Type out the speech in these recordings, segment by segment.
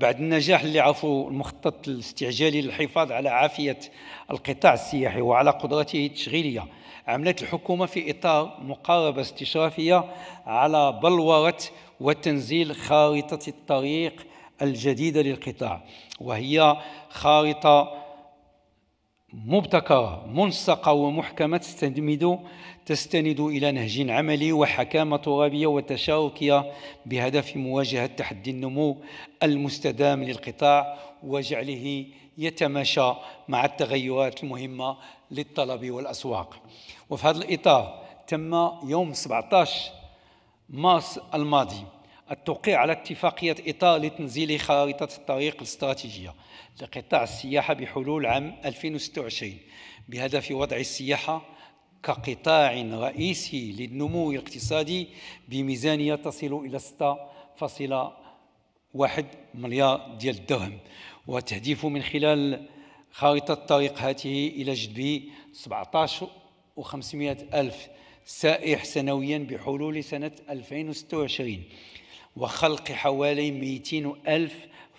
بعد النجاح اللي عفو المخطط الاستعجالي للحفاظ على عافية القطاع السياحي وعلى قدرته التشغيلية عملت الحكومة في إطار مقاربة استشرافية على بلورة وتنزيل خارطة الطريق الجديدة للقطاع وهي خارطة مبتكرة منسقة ومحكمة تستند تستند إلى نهج عملي وحكامة ترابية وتشاركية بهدف مواجهة تحدي النمو المستدام للقطاع وجعله يتماشى مع التغيرات المهمة للطلب والأسواق وفي هذا الإطار تم يوم 17 مارس الماضي التوقيع على اتفاقية إطار لتنزيل خارطة الطريق الاستراتيجية لقطاع السياحة بحلول عام 2026 بهدف وضع السياحة كقطاع رئيسي للنمو الاقتصادي بميزانية تصل إلى 6.1 مليار ديال الدرهم وتهدف من خلال خارطة الطريق هاته إلى جذب 17.500 ألف سائح سنويا بحلول سنة 2026 وخلق حوالي 200 ألف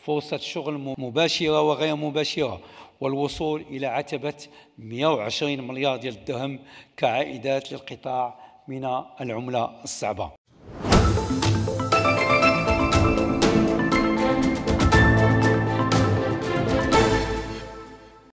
فرصة شغل مباشرة وغير مباشرة والوصول إلى عتبة 120 مليار ديال الدرهم كعائدات للقطاع من العملة الصعبة